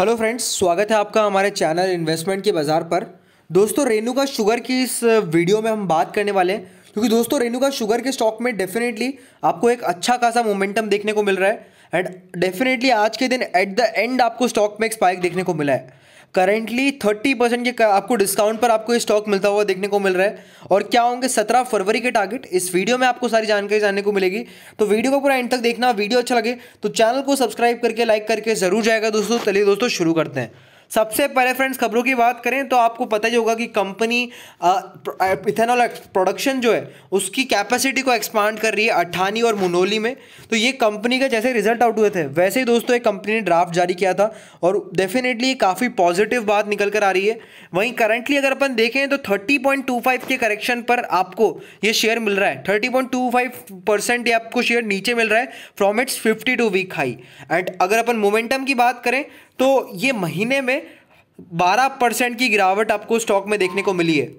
hello friends स्वागत है आपका हमारे चैनल इन्वेस्टमेंट के बाज़ार पर दोस्तों का शुगर की इस वीडियो में हम बात करने वाले हैं क्योंकि दोस्तों का शुगर के स्टॉक में डेफिनेटली आपको एक अच्छा खासा मोमेंटम देखने को मिल रहा है एंड डेफिनेटली आज के दिन एट द एंड आपको स्टॉक में एक स्पाइक देखने को मिला है करेंटली थर्टी परसेंट के आपको डिस्काउंट पर आपको स्टॉक मिलता हुआ देखने को मिल रहा है और क्या होंगे सत्रह फरवरी के टारगेट इस वीडियो में आपको सारी जानकारी जानने को मिलेगी तो वीडियो को पूरा एंड तक देखना वीडियो अच्छा लगे तो चैनल को सब्सक्राइब करके लाइक करके जरूर जाएगा दोस्तों चलिए दोस्तों शुरू करते हैं सबसे पहले फ्रेंड्स खबरों की बात करें तो आपको पता ही होगा कि कंपनी इथेनॉल प्रोडक्शन जो है उसकी कैपेसिटी को एक्सपांड कर रही है अठानी और मुनोली में तो ये कंपनी का जैसे रिजल्ट आउट हुए थे वैसे ही दोस्तों एक कंपनी ने ड्राफ्ट जारी किया था और डेफिनेटली काफ़ी पॉजिटिव बात निकल कर आ रही है वहीं करंटली अगर अपन देखें तो थर्टी के करेक्शन पर आपको ये शेयर मिल रहा है थर्टी परसेंट ये आपको शेयर नीचे मिल रहा है from its fifty week high and अगर अपन मोमेंटम की बात करें तो ये महीने में बारह परसेंट की गिरावट आपको स्टॉक में देखने को मिली है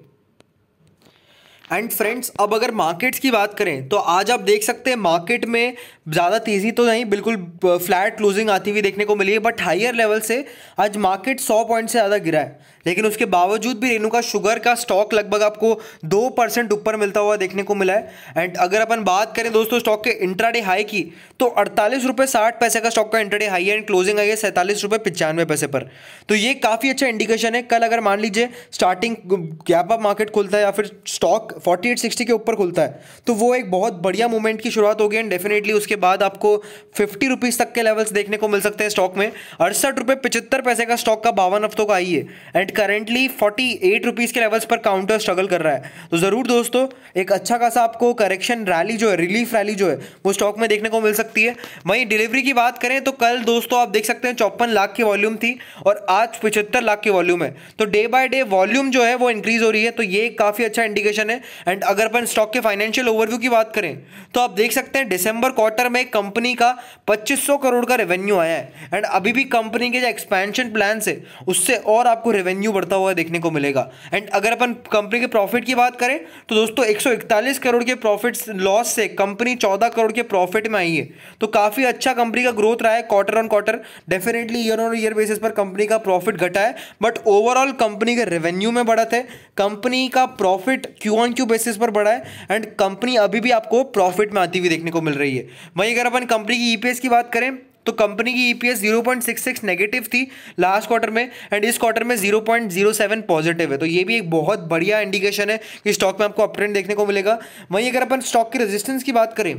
एंड फ्रेंड्स अब अगर मार्केट्स की बात करें तो आज आप देख सकते हैं मार्केट में ज़्यादा तेज़ी तो नहीं बिल्कुल फ्लैट क्लोजिंग आती हुई देखने को मिली है बट हायर लेवल से आज मार्केट 100 पॉइंट से ज़्यादा गिरा है लेकिन उसके बावजूद भी रेणुका शुगर का स्टॉक लगभग आपको दो परसेंट ऊपर मिलता हुआ देखने को मिला है एंड अगर अपन बात करें दोस्तों स्टॉक के इंट्राडे हाई की तो अड़तालीस रुपये साठ पैसे का स्टॉक का इंट्राडे हाई है एंड क्लोजिंग आई है सैंतालीस रुपये पचानवे पैसे पर तो ये काफ़ी अच्छा इंडिकेशन है कल अगर मान लीजिए स्टार्टिंग गैप अप मार्केट खुलता है या फिर स्टॉक फोर्टी एट सिक्सटी के ऊपर खुलता है तो वो एक बहुत बढ़िया मूवमेंट की शुरुआत होगी एंड डेफिनेटली उसके बाद आपको फिफ्टी रुपीज़ तक के लेवल्स देखने को मिल सकते हैं स्टॉक में अड़सठ रुपये पचहत्तर पैसे का स्टॉक का बावन हफ्तों का आई है and it currently forty eight rupees के लेवल्स पर काउंटर स्ट्रगल कर रहा है तो ज़रूर दोस्तों एक अच्छा खासा आपको करेक्शन रैली जो है रिलीफ रैली जो है वो स्टॉक में देखने को मिल सकती है वहीं डिलीवरी की बात करें तो कल दोस्तों आप देख सकते हैं चौपन लाख की वॉल्यूम थी और आज पचहत्तर लाख की वॉल्यूम है तो डे बाय डे वॉल्यूम जो है वो इंक्रीज़ हो रही है तो ये काफ़ी अच्छा इंडिकेशन है एंड अगर अपन स्टॉक के फाइनेंशियल ओवरव्यू की बात करें तो आप देख सकते हैं डिसंबर क्वार्टर में कंपनी का पच्चीस करोड़ का रेवेन्यू आया है एंड अभी भी कंपनी के जो एक्सपेंशन प्लान है उससे और आपको रेवेन्यू रेवेन्यू बढ़ता हुआ देखने को मिलेगा एंड अगर अपन कंपनी के प्रॉफिट की बात करें तो दोस्तों 141 करोड़ के प्रॉफिट लॉस से कंपनी 14 करोड़ के प्रॉफिट में आई है तो काफ़ी अच्छा कंपनी का ग्रोथ रहा है quarter on quarter definitely year on year basis पर कंपनी का प्रॉफिट घटा है बट ओवरऑल कंपनी के रेवेन्यू में बढ़त है कंपनी का profit Q on Q basis पर बढ़ा है एंड कंपनी अभी भी आपको प्रॉफिट में आती हुई देखने को मिल रही है वहीं अगर अपन कंपनी की ईपीएस e की बात करें तो कंपनी की ईपीएस 0.66 नेगेटिव थी लास्ट क्वार्टर में एंड इस क्वार्टर में 0.07 पॉजिटिव है तो ये भी एक बहुत बढ़िया इंडिकेशन है कि स्टॉक में आपको अपट्रेंड देखने को मिलेगा वहीं अगर अपन स्टॉक की रेजिस्टेंस की बात करें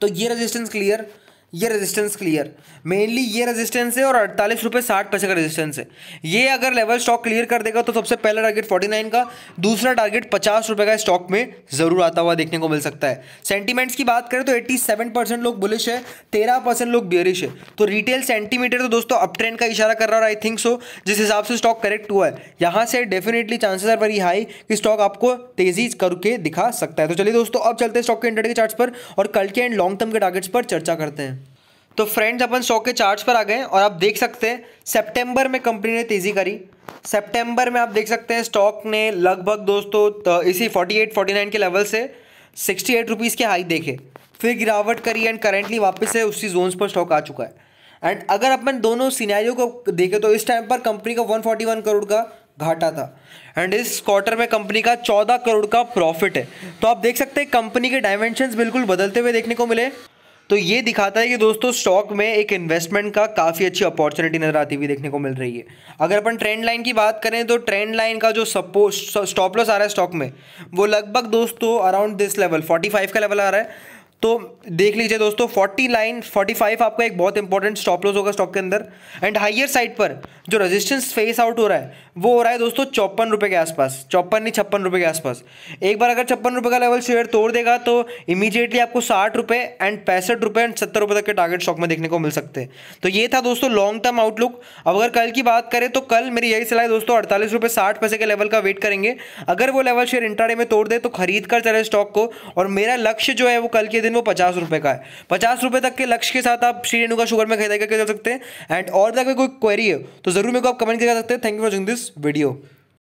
तो ये रेजिस्टेंस क्लियर ये रेजिस्टेंस क्लियर मेनली ये रेजिस्टेंस है और अड़तालीस रुपये साठ पैसे का रेजिस्टेंस है ये अगर लेवल स्टॉक क्लियर कर देगा तो सबसे पहला टारगेट फोर्टी नाइन का दूसरा टारगेट पचास रुपये का स्टॉक में ज़रूर आता हुआ देखने को मिल सकता है सेंटीमेंट्स की बात करें तो एट्टी सेवन परसेंट लोग बुलिश है तेरह परसेंट लोग बियरिश है तो रिटेल सेंटीमीटर तो दोस्तों अप ट्रेंड का इशारा कर रहा है आई थिंक सो जिस हिसाब से स्टॉक करेक्ट हुआ है यहाँ से definitely chances are very high कि स्टॉक आपको तेजी करके दिखा सकता है तो चलिए दोस्तों अब चलते हैं स्टॉक के इंटरडे के चार्ट पर और कल के एंड लॉन्ग टर्म के टारगेट्स पर चर्चा करते हैं तो फ्रेंड्स अपन स्टॉक के चार्ट्स पर आ गए और आप देख सकते हैं सितंबर में कंपनी ने तेज़ी करी सितंबर में आप देख सकते हैं स्टॉक ने लगभग दोस्तों तो इसी 48 49 के लेवल से सिक्सटी एट रुपीज़ के हाई देखे फिर गिरावट करी एंड करेंटली वापस से उसी जोन्स पर स्टॉक आ चुका है एंड अगर अपन दोनों सीनारियों को देखें तो इस टाइम पर कंपनी का वन करोड़ का घाटा था एंड इस क्वार्टर में कंपनी का 14 करोड़ का प्रॉफिट है तो आप देख सकते हैं कंपनी के डायमेंशंस बिल्कुल बदलते हुए देखने को मिले तो ये दिखाता है कि दोस्तों स्टॉक में एक इन्वेस्टमेंट का काफ़ी अच्छी अपॉर्चुनिटी नज़र आती हुई देखने को मिल रही है अगर अपन ट्रेंड लाइन की बात करें तो ट्रेंड लाइन का जो सपोर्ट स्टॉप लॉस आ रहा है स्टॉक में वो लगभग दोस्तों अराउंड दिस लेवल 45 का लेवल आ रहा है तो देख लीजिए दोस्तों फोर्टी नाइन फोर्टी फाइव आपका एक बहुत इंपॉर्टेंट स्टॉप लॉस होगा स्टॉक के अंदर एंड हाइयर साइड पर जो रेजिस्टेंस फेस आउट हो रहा है वो हो रहा है दोस्तों चौपन रुपए के आसपास चौपन नहीं छप्पन रुपए के आसपास एक बार अगर छप्पन रुपए का लेवल शेयर तोड़ देगा तो इमीडिएटली आपको साठ रुपए एंड पैंसठ रुपए एंड सत्तर रुपए तक के टारगेट स्टॉक में देखने को मिल सकते हैं तो ये था दोस्तों लॉन्ग टर्म आउटलुक अब अगर कल की बात करें तो कल मेरी यही सलाह है दोस्तों अड़तालीस रुपए साठ पैसे के लेवल का वेट करेंगे अगर वो लेवल शेयर इंटरडे में तोड़ दे तो खरीद कर चले स्टॉक को और मेरा लक्ष्य जो है वो कल के दिन दिन वो पचास रुपये का है पचास रुपये तक के लक्ष्य के साथ आप श्री रेणुका शुगर में खरीदा करके सकते हैं एंड और अगर कोई क्वेरी है तो ज़रूर मेरे को आप कमेंट कर सकते हैं thank you for watching this video